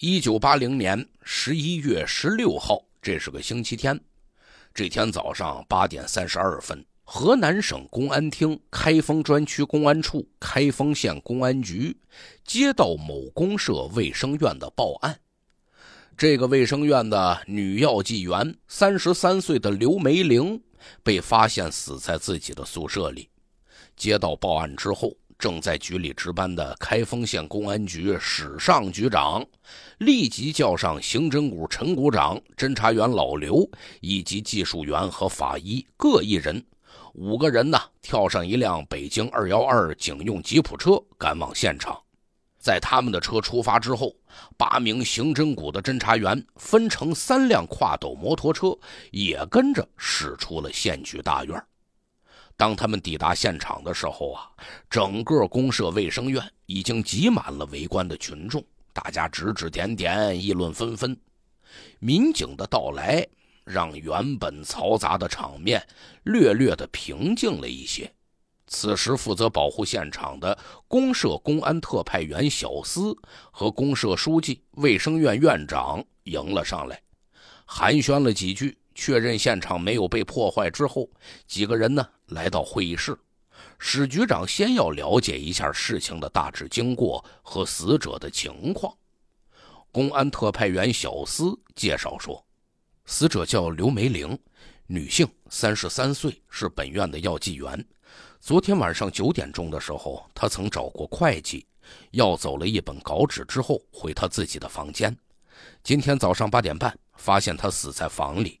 一九八零年十一月十六号，这是个星期天。这天早上八点三十二分，河南省公安厅开封专区公安处开封县公安局接到某公社卫生院的报案：这个卫生院的女药剂员，三十三岁的刘梅玲，被发现死在自己的宿舍里。接到报案之后，正在局里值班的开封县公安局史上局长，立即叫上刑侦股陈股长、侦查员老刘以及技术员和法医各一人，五个人呢跳上一辆北京二幺二警用吉普车，赶往现场。在他们的车出发之后，八名刑侦股的侦查员分成三辆跨斗摩托车，也跟着驶出了县局大院。当他们抵达现场的时候啊，整个公社卫生院已经挤满了围观的群众，大家指指点点，议论纷纷。民警的到来让原本嘈杂的场面略略的平静了一些。此时，负责保护现场的公社公安特派员小司和公社书记、卫生院院长迎了上来，寒暄了几句，确认现场没有被破坏之后，几个人呢？来到会议室，史局长先要了解一下事情的大致经过和死者的情况。公安特派员小司介绍说，死者叫刘梅玲，女性，三十三岁，是本院的药剂员。昨天晚上九点钟的时候，她曾找过会计，要走了一本稿纸之后，回她自己的房间。今天早上八点半，发现她死在房里，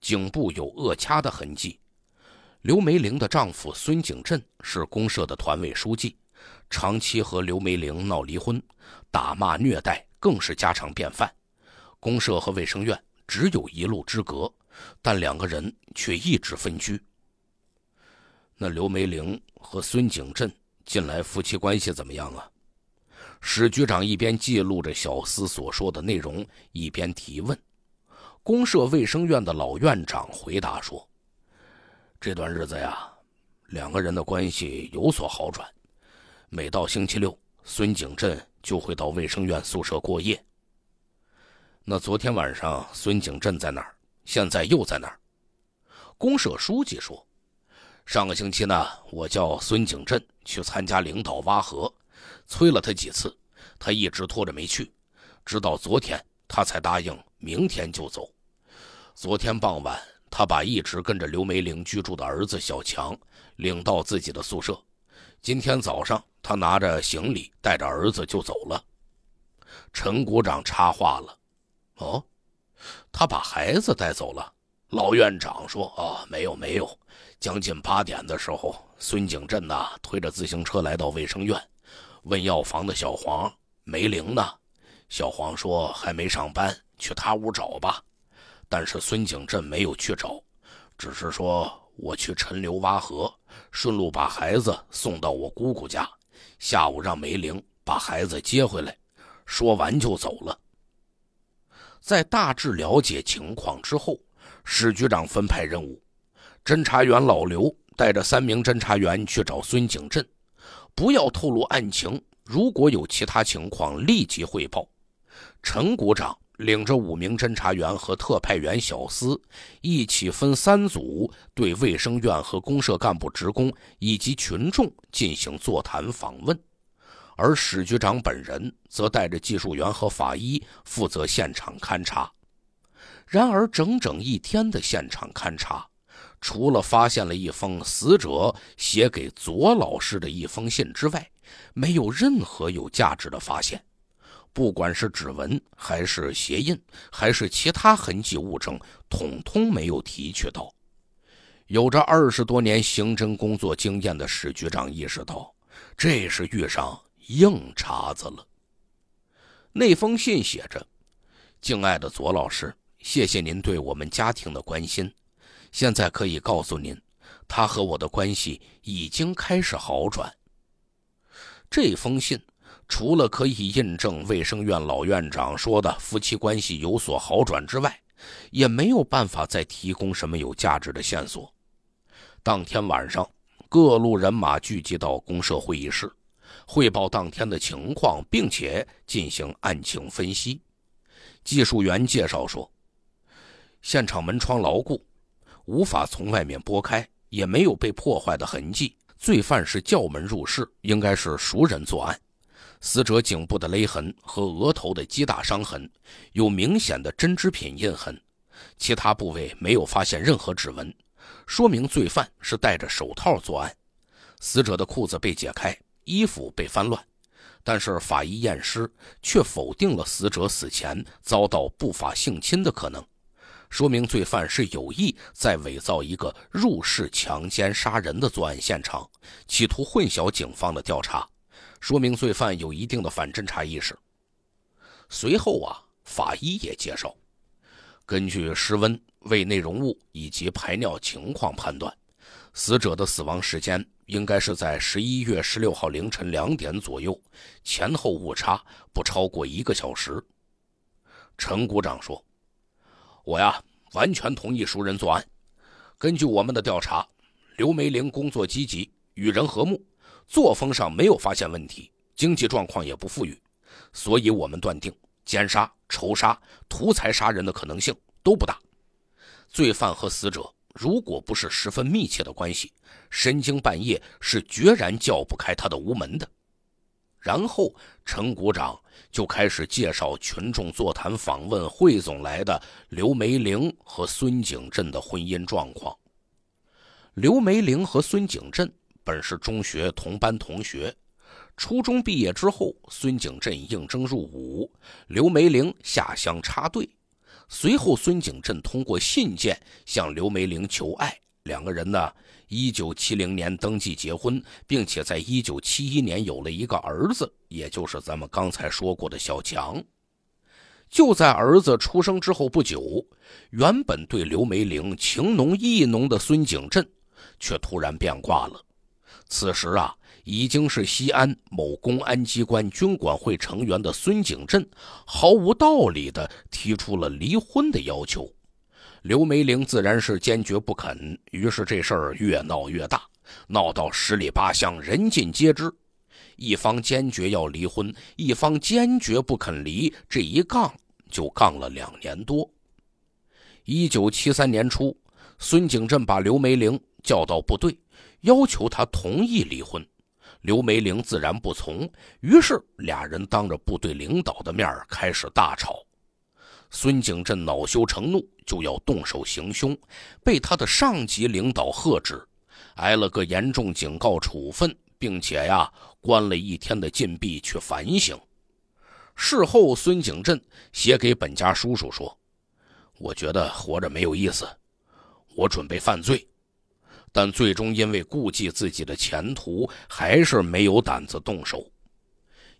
颈部有扼掐的痕迹。刘梅玲的丈夫孙景镇是公社的团委书记，长期和刘梅玲闹离婚、打骂虐待更是家常便饭。公社和卫生院只有一路之隔，但两个人却一直分居。那刘梅玲和孙景镇近来夫妻关系怎么样啊？史局长一边记录着小厮所说的内容，一边提问。公社卫生院的老院长回答说。这段日子呀，两个人的关系有所好转。每到星期六，孙景镇就会到卫生院宿舍过夜。那昨天晚上孙景镇在哪儿？现在又在哪儿？公社书记说，上个星期呢，我叫孙景镇去参加领导挖河，催了他几次，他一直拖着没去，直到昨天他才答应明天就走。昨天傍晚。他把一直跟着刘梅玲居住的儿子小强领到自己的宿舍。今天早上，他拿着行李，带着儿子就走了。陈股长插话了：“哦，他把孩子带走了。”老院长说：“哦，没有，没有。”将近八点的时候，孙景镇呢推着自行车来到卫生院，问药房的小黄：“梅玲呢？”小黄说：“还没上班，去他屋找吧。”但是孙景镇没有去找，只是说我去陈留挖河，顺路把孩子送到我姑姑家，下午让梅玲把孩子接回来。说完就走了。在大致了解情况之后，史局长分派任务，侦查员老刘带着三名侦查员去找孙景镇，不要透露案情，如果有其他情况立即汇报。陈股长。领着五名侦查员和特派员小司，一起分三组对卫生院和公社干部、职工以及群众进行座谈访问，而史局长本人则带着技术员和法医负责现场勘查。然而，整整一天的现场勘查，除了发现了一封死者写给左老师的一封信之外，没有任何有价值的发现。不管是指纹，还是鞋印，还是其他痕迹物证，统统没有提取到。有着二十多年刑侦工作经验的史局长意识到，这是遇上硬茬子了。那封信写着：“敬爱的左老师，谢谢您对我们家庭的关心。现在可以告诉您，他和我的关系已经开始好转。”这封信。除了可以印证卫生院老院长说的夫妻关系有所好转之外，也没有办法再提供什么有价值的线索。当天晚上，各路人马聚集到公社会议室，汇报当天的情况，并且进行案情分析。技术员介绍说，现场门窗牢固，无法从外面拨开，也没有被破坏的痕迹。罪犯是叫门入室，应该是熟人作案。死者颈部的勒痕和额头的击打伤痕，有明显的针织品印痕，其他部位没有发现任何指纹，说明罪犯是戴着手套作案。死者的裤子被解开，衣服被翻乱，但是法医验尸却否定了死者死前遭到不法性侵的可能，说明罪犯是有意在伪造一个入室强奸杀人的作案现场，企图混淆警方的调查。说明罪犯有一定的反侦查意识。随后啊，法医也介绍，根据尸温、胃内容物以及排尿情况判断，死者的死亡时间应该是在十一月十六号凌晨两点左右，前后误差不超过一个小时。陈股长说：“我呀，完全同意熟人作案。根据我们的调查，刘梅玲工作积极，与人和睦。”作风上没有发现问题，经济状况也不富裕，所以我们断定奸杀、仇杀、图财杀人的可能性都不大。罪犯和死者如果不是十分密切的关系，深更半夜是决然叫不开他的屋门的。然后，陈股长就开始介绍群众座谈访问汇总来的刘梅玲和孙景镇的婚姻状况。刘梅玲和孙景镇。本是中学同班同学，初中毕业之后，孙景镇应征入伍，刘梅玲下乡插队。随后，孙景镇通过信件向刘梅玲求爱，两个人呢，一九七零年登记结婚，并且在一九七一年有了一个儿子，也就是咱们刚才说过的小强。就在儿子出生之后不久，原本对刘梅玲情浓意浓的孙景镇，却突然变卦了。此时啊，已经是西安某公安机关军管会成员的孙景镇，毫无道理的提出了离婚的要求。刘梅玲自然是坚决不肯。于是这事儿越闹越大，闹到十里八乡，人尽皆知。一方坚决要离婚，一方坚决不肯离，这一杠就杠了两年多。一九七三年初，孙景镇把刘梅玲叫到部队。要求他同意离婚，刘梅玲自然不从，于是俩人当着部队领导的面开始大吵。孙景镇恼羞成怒，就要动手行凶，被他的上级领导喝止，挨了个严重警告处分，并且呀，关了一天的禁闭去反省。事后，孙景镇写给本家叔叔说：“我觉得活着没有意思，我准备犯罪。”但最终因为顾忌自己的前途，还是没有胆子动手。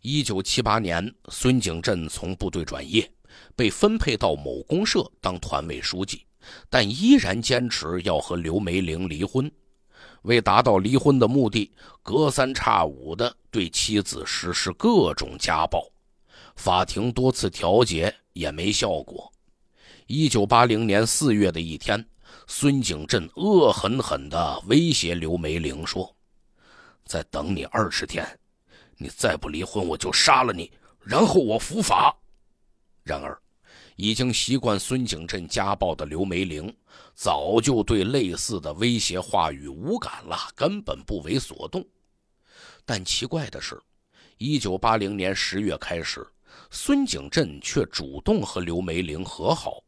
一九七八年，孙景镇从部队转业，被分配到某公社当团委书记，但依然坚持要和刘梅玲离婚。为达到离婚的目的，隔三差五的对妻子实施各种家暴，法庭多次调解也没效果。一九八零年四月的一天。孙景镇恶狠狠地威胁刘梅玲说：“再等你二十天，你再不离婚，我就杀了你，然后我伏法。”然而，已经习惯孙景镇家暴的刘梅玲，早就对类似的威胁话语无感了，根本不为所动。但奇怪的是，1980年十月开始，孙景镇却主动和刘梅玲和好。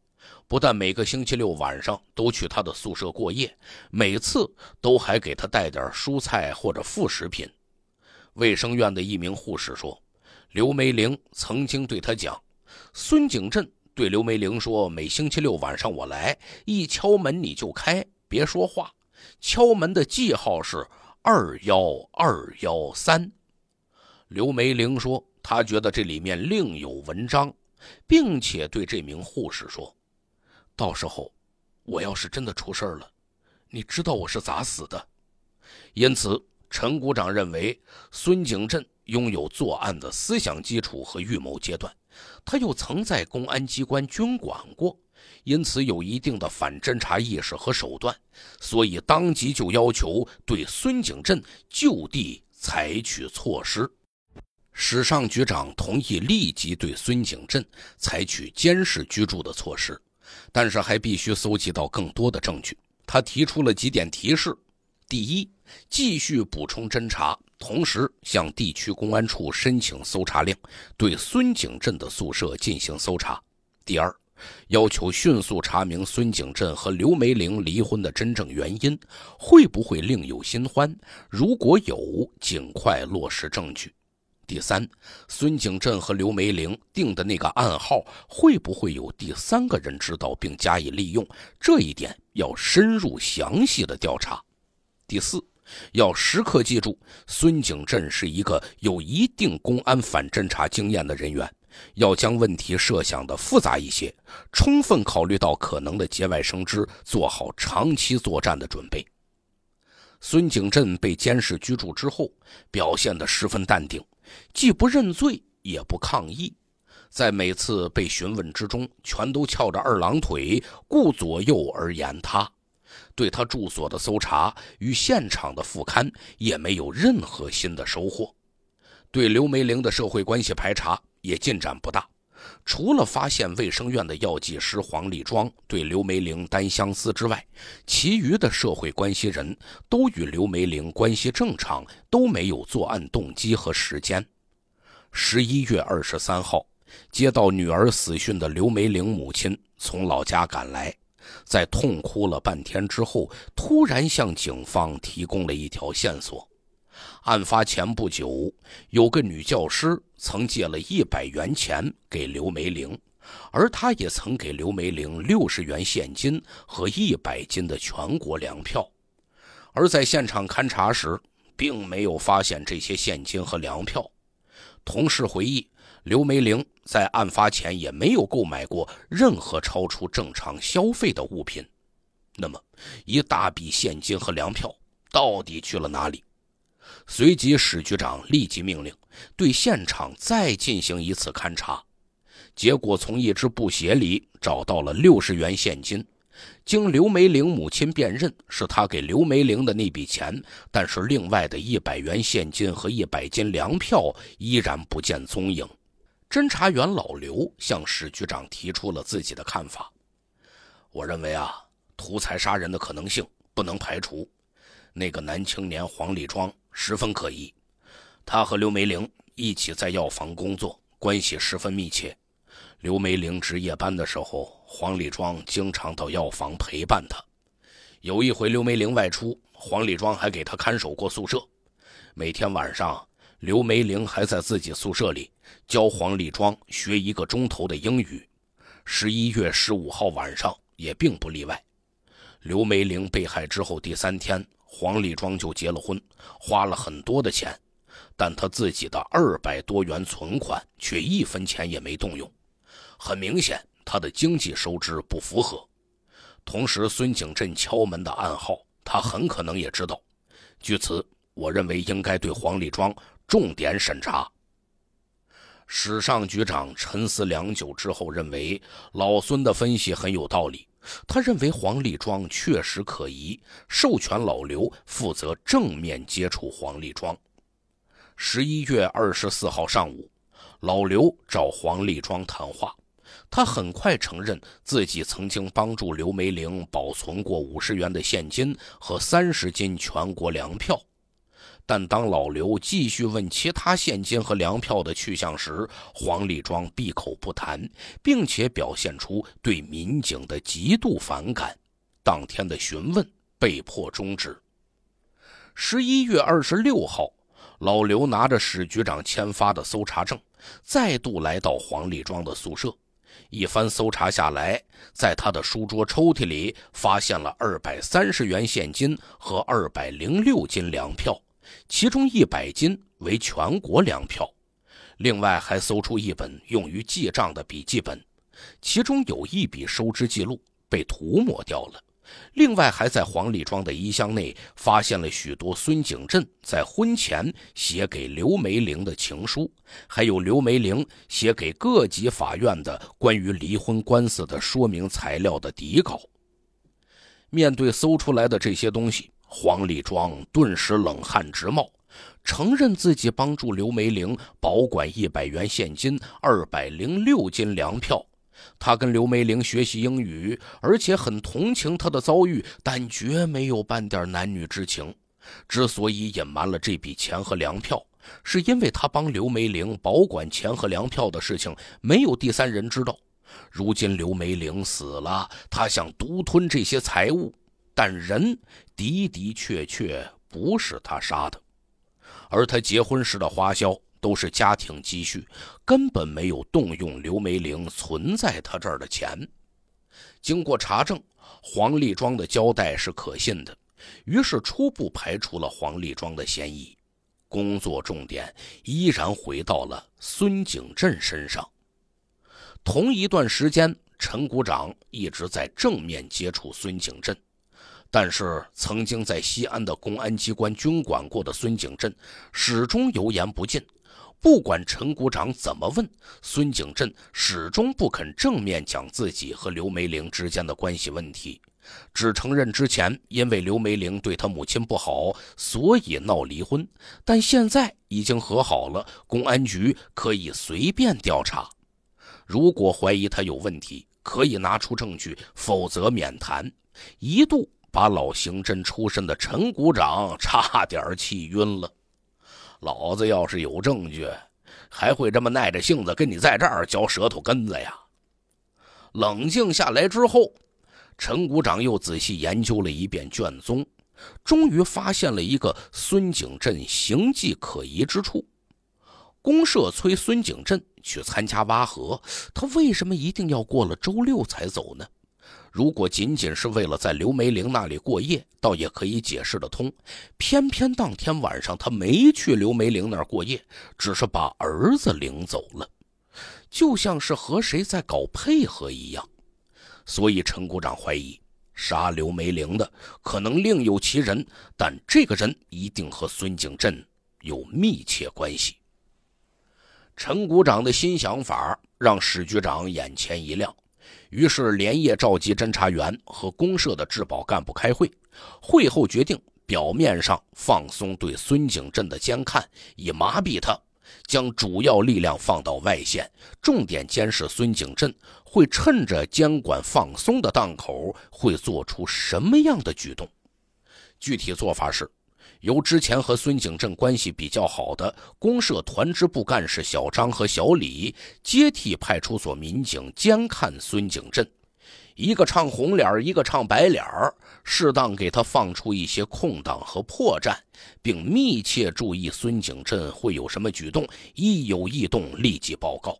不但每个星期六晚上都去他的宿舍过夜，每次都还给他带点蔬菜或者副食品。卫生院的一名护士说：“刘梅玲曾经对他讲，孙景镇对刘梅玲说，每星期六晚上我来，一敲门你就开，别说话。敲门的记号是二幺二幺三。”刘梅玲说：“她觉得这里面另有文章，并且对这名护士说。”到时候，我要是真的出事了，你知道我是咋死的。因此，陈股长认为孙景镇拥有作案的思想基础和预谋阶段，他又曾在公安机关军管过，因此有一定的反侦查意识和手段，所以当即就要求对孙景镇就地采取措施。史尚局长同意立即对孙景镇采取监视居住的措施。但是还必须搜集到更多的证据。他提出了几点提示：第一，继续补充侦查，同时向地区公安处申请搜查令，对孙景镇的宿舍进行搜查；第二，要求迅速查明孙景镇和刘梅玲离婚的真正原因，会不会另有新欢？如果有，尽快落实证据。第三，孙景镇和刘梅玲定的那个暗号，会不会有第三个人知道并加以利用？这一点要深入详细的调查。第四，要时刻记住，孙景镇是一个有一定公安反侦查经验的人员，要将问题设想的复杂一些，充分考虑到可能的节外生枝，做好长期作战的准备。孙景镇被监视居住之后，表现得十分淡定。既不认罪，也不抗议，在每次被询问之中，全都翘着二郎腿，顾左右而言他。对他住所的搜查与现场的复勘也没有任何新的收获，对刘梅玲的社会关系排查也进展不大。除了发现卫生院的药剂师黄立庄对刘梅玲单相思之外，其余的社会关系人都与刘梅玲关系正常，都没有作案动机和时间。十一月二十三号，接到女儿死讯的刘梅玲母亲从老家赶来，在痛哭了半天之后，突然向警方提供了一条线索。案发前不久，有个女教师曾借了一百元钱给刘梅玲，而她也曾给刘梅玲六十元现金和一百斤的全国粮票，而在现场勘查时，并没有发现这些现金和粮票。同事回忆，刘梅玲在案发前也没有购买过任何超出正常消费的物品。那么，一大笔现金和粮票到底去了哪里？随即，史局长立即命令对现场再进行一次勘查，结果从一只布鞋里找到了六十元现金，经刘梅玲母亲辨认，是她给刘梅玲的那笔钱，但是另外的一百元现金和一百斤粮票依然不见踪影。侦查员老刘向史局长提出了自己的看法，我认为啊，图财杀人的可能性不能排除，那个男青年黄立庄。十分可疑。他和刘梅玲一起在药房工作，关系十分密切。刘梅玲值夜班的时候，黄立庄经常到药房陪伴她。有一回，刘梅玲外出，黄立庄还给她看守过宿舍。每天晚上，刘梅玲还在自己宿舍里教黄立庄学一个钟头的英语。十一月十五号晚上也并不例外。刘梅玲被害之后第三天。黄立庄就结了婚，花了很多的钱，但他自己的二百多元存款却一分钱也没动用。很明显，他的经济收支不符合。同时，孙景镇敲门的暗号，他很可能也知道。据此，我认为应该对黄立庄重点审查。史上局长沉思良久之后，认为老孙的分析很有道理。他认为黄立庄确实可疑，授权老刘负责正面接触黄立庄。十一月二十四号上午，老刘找黄立庄谈话，他很快承认自己曾经帮助刘梅玲保存过五十元的现金和三十斤全国粮票。但当老刘继续问其他现金和粮票的去向时，黄立庄闭口不谈，并且表现出对民警的极度反感。当天的询问被迫终止。十一月二十六号，老刘拿着史局长签发的搜查证，再度来到黄立庄的宿舍，一番搜查下来，在他的书桌抽屉里发现了二百三十元现金和二百零六斤粮票。其中一百斤为全国粮票，另外还搜出一本用于记账的笔记本，其中有一笔收支记录被涂抹掉了。另外还在黄立庄的衣箱内发现了许多孙景镇在婚前写给刘梅玲的情书，还有刘梅玲写给各级法院的关于离婚官司的说明材料的底稿。面对搜出来的这些东西。黄立庄顿时冷汗直冒，承认自己帮助刘梅玲保管一百元现金、二百零六斤粮票。他跟刘梅玲学习英语，而且很同情她的遭遇，但绝没有半点男女之情。之所以隐瞒了这笔钱和粮票，是因为他帮刘梅玲保管钱和粮票的事情没有第三人知道。如今刘梅玲死了，他想独吞这些财物。但人的的确确不是他杀的，而他结婚时的花销都是家庭积蓄，根本没有动用刘梅玲存在他这儿的钱。经过查证，黄立庄的交代是可信的，于是初步排除了黄立庄的嫌疑。工作重点依然回到了孙景镇身上。同一段时间，陈股长一直在正面接触孙景镇。但是曾经在西安的公安机关军管过的孙景镇始终油盐不进，不管陈股长怎么问，孙景镇始终不肯正面讲自己和刘梅玲之间的关系问题，只承认之前因为刘梅玲对他母亲不好，所以闹离婚，但现在已经和好了。公安局可以随便调查，如果怀疑他有问题，可以拿出证据，否则免谈。一度。把老刑侦出身的陈股长差点气晕了。老子要是有证据，还会这么耐着性子跟你在这儿嚼舌头根子呀？冷静下来之后，陈股长又仔细研究了一遍卷宗，终于发现了一个孙景镇行迹可疑之处：公社催孙景镇去参加挖河，他为什么一定要过了周六才走呢？如果仅仅是为了在刘梅玲那里过夜，倒也可以解释得通。偏偏当天晚上他没去刘梅玲那儿过夜，只是把儿子领走了，就像是和谁在搞配合一样。所以陈股长怀疑，杀刘梅玲的可能另有其人，但这个人一定和孙景镇有密切关系。陈股长的新想法让史局长眼前一亮。于是连夜召集侦查员和公社的治保干部开会，会后决定表面上放松对孙景镇的监看，以麻痹他，将主要力量放到外线，重点监视孙景镇会趁着监管放松的档口会做出什么样的举动。具体做法是。由之前和孙景镇关系比较好的公社团支部干事小张和小李接替派出所民警监看孙景镇，一个唱红脸儿，一个唱白脸儿，适当给他放出一些空档和破绽，并密切注意孙景镇会有什么举动，一有异动立即报告。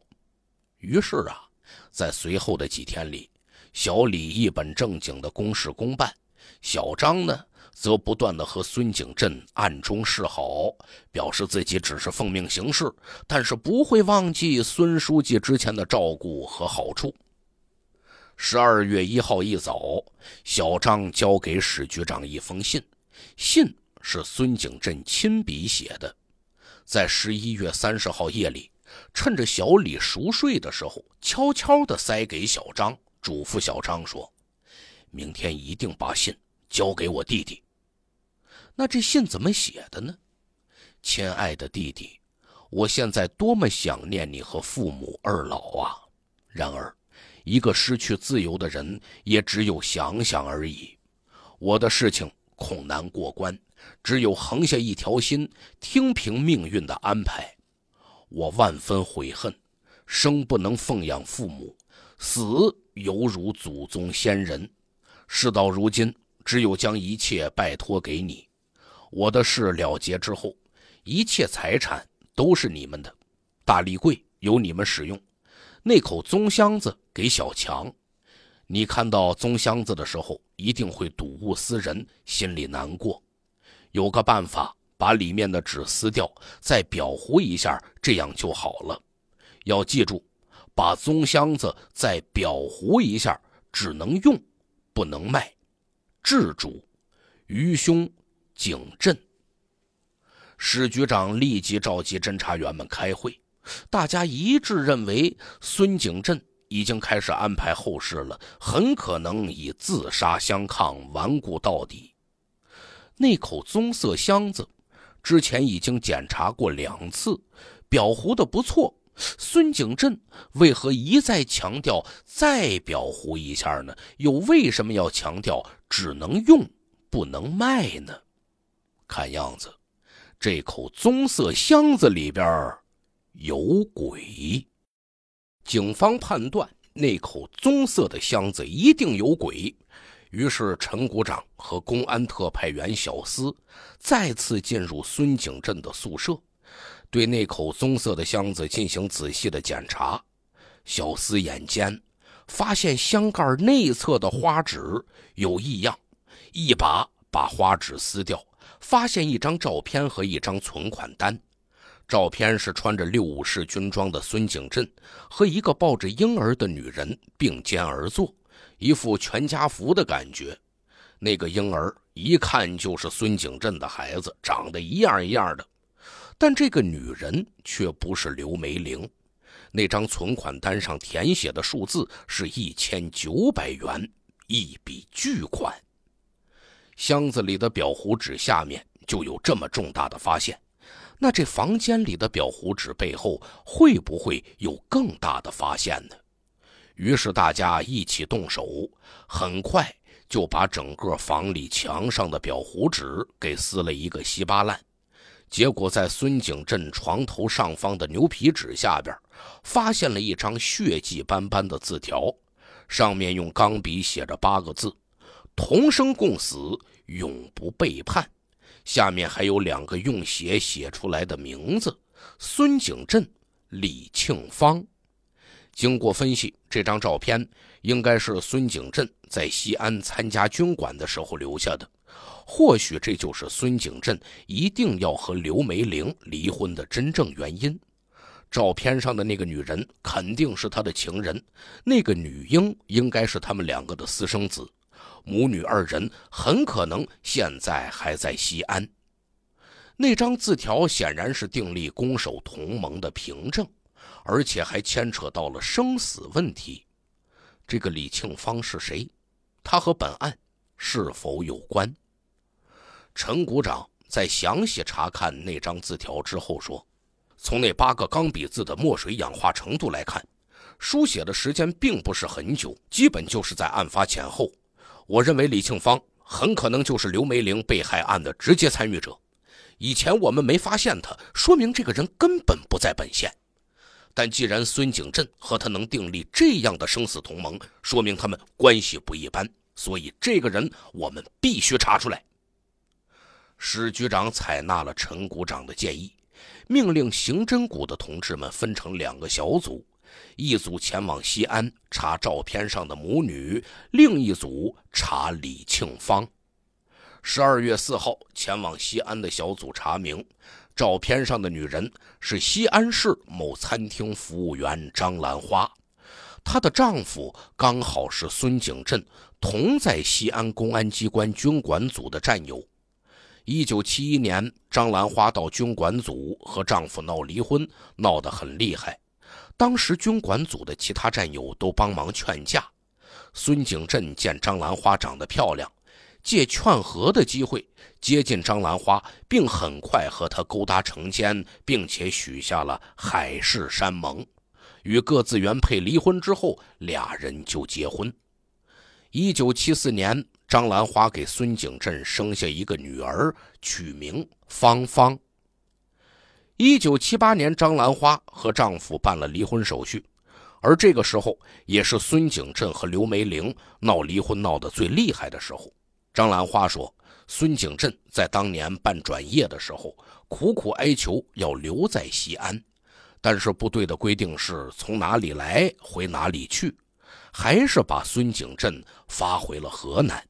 于是啊，在随后的几天里，小李一本正经的公事公办，小张呢？则不断的和孙景镇暗中示好，表示自己只是奉命行事，但是不会忘记孙书记之前的照顾和好处。十二月一号一早，小张交给史局长一封信，信是孙景镇亲笔写的。在十一月三十号夜里，趁着小李熟睡的时候，悄悄的塞给小张，嘱咐小张说：“明天一定把信。”交给我弟弟。那这信怎么写的呢？亲爱的弟弟，我现在多么想念你和父母二老啊！然而，一个失去自由的人也只有想想而已。我的事情恐难过关，只有横下一条心，听凭命运的安排。我万分悔恨，生不能奉养父母，死犹如祖宗先人。事到如今。只有将一切拜托给你，我的事了结之后，一切财产都是你们的。大立柜由你们使用，那口棕箱子给小强。你看到棕箱子的时候，一定会睹物思人，心里难过。有个办法，把里面的纸撕掉，再裱糊一下，这样就好了。要记住，把棕箱子再裱糊一下，只能用，不能卖。制主，余兄，景镇。史局长立即召集侦查员们开会，大家一致认为孙景镇已经开始安排后事了，很可能以自杀相抗，顽固到底。那口棕色箱子，之前已经检查过两次，裱糊的不错。孙景镇为何一再强调再裱糊一下呢？又为什么要强调？只能用，不能卖呢。看样子，这口棕色箱子里边有鬼。警方判断那口棕色的箱子一定有鬼，于是陈股长和公安特派员小司再次进入孙景镇的宿舍，对那口棕色的箱子进行仔细的检查。小司眼尖。发现箱盖内侧的花纸有异样，一把把花纸撕掉，发现一张照片和一张存款单。照片是穿着六五式军装的孙景镇和一个抱着婴儿的女人并肩而坐，一副全家福的感觉。那个婴儿一看就是孙景镇的孩子，长得一样一样的，但这个女人却不是刘梅玲。那张存款单上填写的数字是一千九百元，一笔巨款。箱子里的裱糊纸下面就有这么重大的发现，那这房间里的裱糊纸背后会不会有更大的发现呢？于是大家一起动手，很快就把整个房里墙上的裱糊纸给撕了一个稀巴烂。结果，在孙景镇床头上方的牛皮纸下边，发现了一张血迹斑斑的字条，上面用钢笔写着八个字：“同生共死，永不背叛。”下面还有两个用血写出来的名字：孙景镇、李庆芳。经过分析，这张照片应该是孙景镇在西安参加军管的时候留下的。或许这就是孙景镇一定要和刘梅玲离婚的真正原因。照片上的那个女人肯定是他的情人，那个女婴应该是他们两个的私生子，母女二人很可能现在还在西安。那张字条显然是订立攻守同盟的凭证，而且还牵扯到了生死问题。这个李庆芳是谁？他和本案是否有关？陈股长在详细查看那张字条之后说：“从那八个钢笔字的墨水氧化程度来看，书写的时间并不是很久，基本就是在案发前后。我认为李庆芳很可能就是刘梅玲被害案的直接参与者。以前我们没发现他，说明这个人根本不在本县。但既然孙景镇和他能订立这样的生死同盟，说明他们关系不一般。所以这个人我们必须查出来。”史局长采纳了陈股长的建议，命令刑侦股的同志们分成两个小组，一组前往西安查照片上的母女，另一组查李庆芳。十二月四号，前往西安的小组查明，照片上的女人是西安市某餐厅服务员张兰花，她的丈夫刚好是孙景镇，同在西安公安机关军管组的战友。一九七一年，张兰花到军管组和丈夫闹离婚，闹得很厉害。当时军管组的其他战友都帮忙劝架。孙景镇见张兰花长得漂亮，借劝和的机会接近张兰花，并很快和她勾搭成奸，并且许下了海誓山盟。与各自原配离婚之后，俩人就结婚。一九七四年。张兰花给孙景镇生下一个女儿，取名芳芳。一九七八年，张兰花和丈夫办了离婚手续，而这个时候也是孙景镇和刘梅玲闹离婚闹得最厉害的时候。张兰花说，孙景镇在当年办转业的时候，苦苦哀求要留在西安，但是部队的规定是从哪里来回哪里去，还是把孙景镇发回了河南。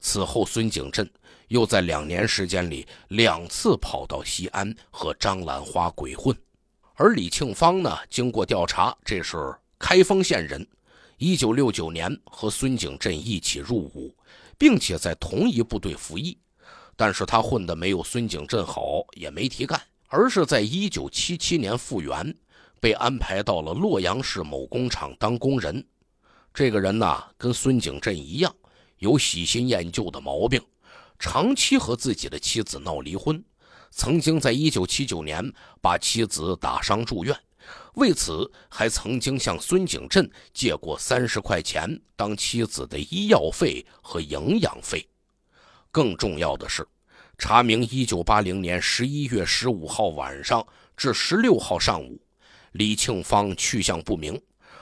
此后，孙景振又在两年时间里两次跑到西安和张兰花鬼混，而李庆芳呢，经过调查，这是开封县人，一九六九年和孙景振一起入伍，并且在同一部队服役，但是他混得没有孙景振好，也没提干，而是在一九七七年复员，被安排到了洛阳市某工厂当工人。这个人呢，跟孙景振一样。有喜新厌旧的毛病，长期和自己的妻子闹离婚，曾经在一九七九年把妻子打伤住院，为此还曾经向孙景镇借过三十块钱当妻子的医药费和营养费。更重要的是，查明一九八零年十一月十五号晚上至十六号上午，李庆芳去向不明，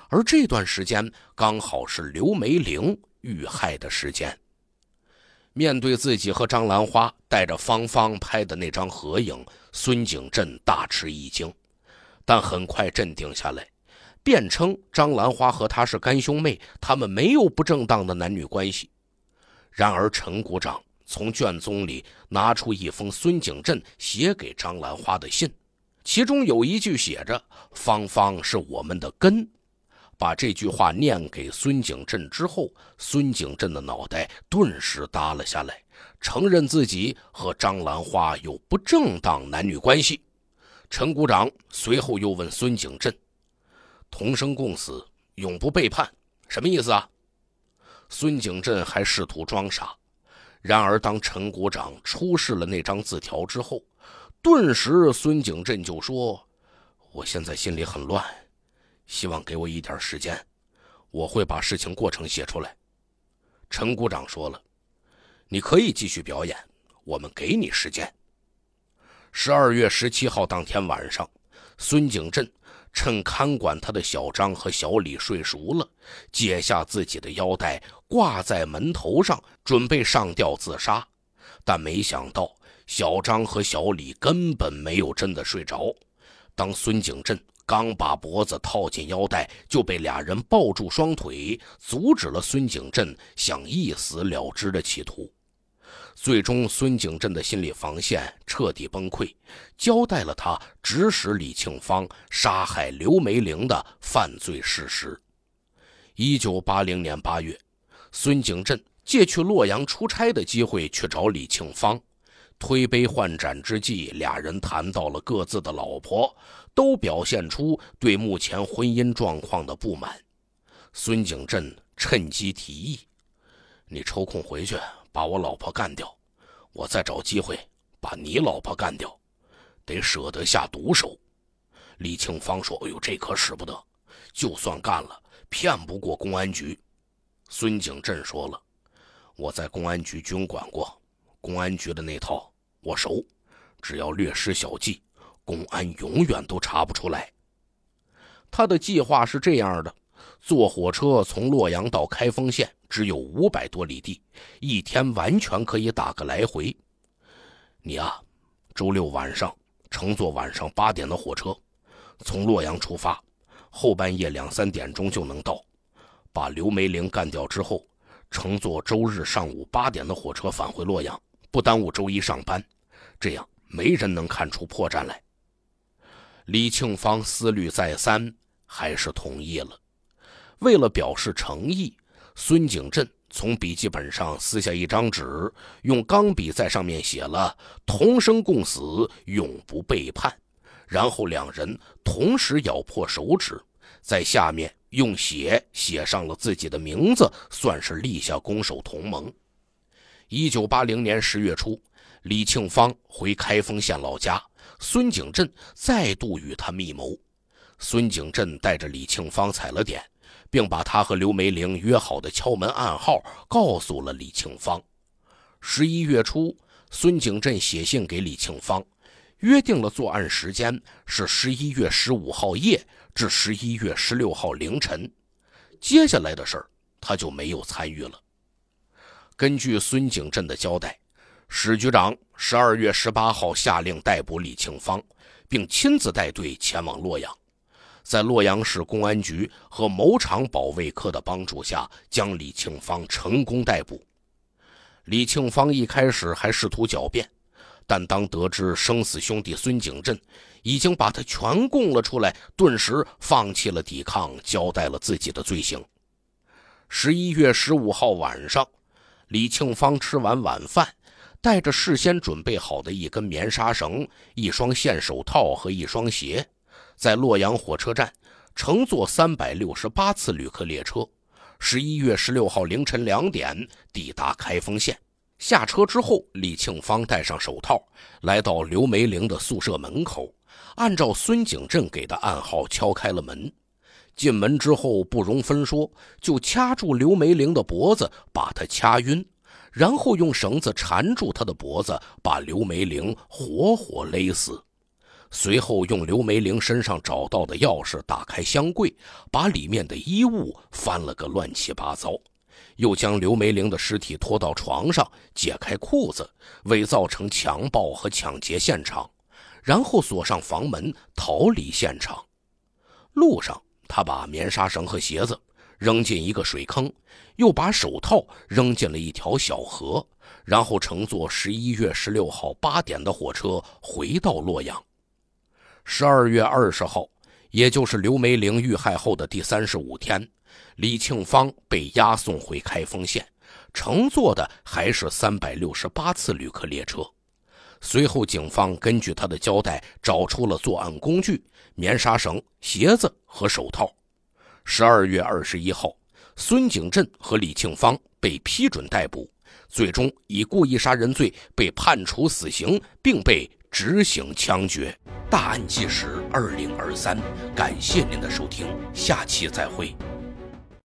而这段时间刚好是刘梅玲。遇害的时间。面对自己和张兰花带着芳芳拍的那张合影，孙景镇大吃一惊，但很快镇定下来，辩称张兰花和他是干兄妹，他们没有不正当的男女关系。然而，陈股长从卷宗里拿出一封孙景镇写给张兰花的信，其中有一句写着：“芳芳是我们的根。”把这句话念给孙景镇之后，孙景镇的脑袋顿时耷了下来，承认自己和张兰花有不正当男女关系。陈股长随后又问孙景镇：“同生共死，永不背叛，什么意思啊？”孙景镇还试图装傻，然而当陈股长出示了那张字条之后，顿时孙景镇就说：“我现在心里很乱。”希望给我一点时间，我会把事情过程写出来。陈股长说了，你可以继续表演，我们给你时间。十二月十七号当天晚上，孙景镇趁看管他的小张和小李睡熟了，解下自己的腰带挂在门头上，准备上吊自杀，但没想到小张和小李根本没有真的睡着。当孙景镇。刚把脖子套进腰带，就被俩人抱住双腿，阻止了孙景镇想一死了之的企图。最终，孙景镇的心理防线彻底崩溃，交代了他指使李庆芳杀害刘梅玲的犯罪事实。一九八零年八月，孙景镇借去洛阳出差的机会去找李庆芳，推杯换盏之际，俩人谈到了各自的老婆。都表现出对目前婚姻状况的不满，孙景镇趁机提议：“你抽空回去把我老婆干掉，我再找机会把你老婆干掉，得舍得下毒手。”李庆芳说：“哎呦，这可使不得，就算干了，骗不过公安局。”孙景镇说了：“我在公安局军管过，公安局的那套我熟，只要略施小计。”公安永远都查不出来。他的计划是这样的：坐火车从洛阳到开封县，只有五百多里地，一天完全可以打个来回。你啊，周六晚上乘坐晚上八点的火车从洛阳出发，后半夜两三点钟就能到。把刘梅玲干掉之后，乘坐周日上午八点的火车返回洛阳，不耽误周一上班。这样没人能看出破绽来。李庆芳思虑再三，还是同意了。为了表示诚意，孙景镇从笔记本上撕下一张纸，用钢笔在上面写了“同生共死，永不背叛”，然后两人同时咬破手指，在下面用血写上了自己的名字，算是立下攻守同盟。一九八零年十月初。李庆芳回开封县老家，孙景镇再度与他密谋。孙景镇带着李庆芳踩了点，并把他和刘梅玲约好的敲门暗号告诉了李庆芳。十一月初，孙景镇写信给李庆芳，约定了作案时间是十一月十五号夜至十一月十六号凌晨。接下来的事儿，他就没有参与了。根据孙景镇的交代。史局长十二月十八号下令逮捕李庆芳，并亲自带队前往洛阳，在洛阳市公安局和某厂保卫科的帮助下，将李庆芳成功逮捕。李庆芳一开始还试图狡辩，但当得知生死兄弟孙景镇已经把他全供了出来，顿时放弃了抵抗，交代了自己的罪行。十一月十五号晚上，李庆芳吃完晚饭。带着事先准备好的一根棉纱绳、一双线手套和一双鞋，在洛阳火车站乘坐三百六十八次旅客列车，十一月十六号凌晨两点抵达开封县。下车之后，李庆芳戴上手套，来到刘梅玲的宿舍门口，按照孙景镇给的暗号敲开了门。进门之后，不容分说，就掐住刘梅玲的脖子，把她掐晕。然后用绳子缠住他的脖子，把刘梅玲活活勒死。随后用刘梅玲身上找到的钥匙打开箱柜，把里面的衣物翻了个乱七八糟。又将刘梅玲的尸体拖到床上，解开裤子，伪造成强暴和抢劫现场。然后锁上房门，逃离现场。路上，他把棉纱绳和鞋子。扔进一个水坑，又把手套扔进了一条小河，然后乘坐十一月十六号八点的火车回到洛阳。十二月二十号，也就是刘梅玲遇害后的第三十五天，李庆芳被押送回开封县，乘坐的还是三百六十八次旅客列车。随后，警方根据他的交代，找出了作案工具：棉纱绳、鞋子和手套。十二月二十一号，孙景振和李庆芳被批准逮捕，最终以故意杀人罪被判处死刑，并被执行枪决。大案纪实二零二三，感谢您的收听，下期再会。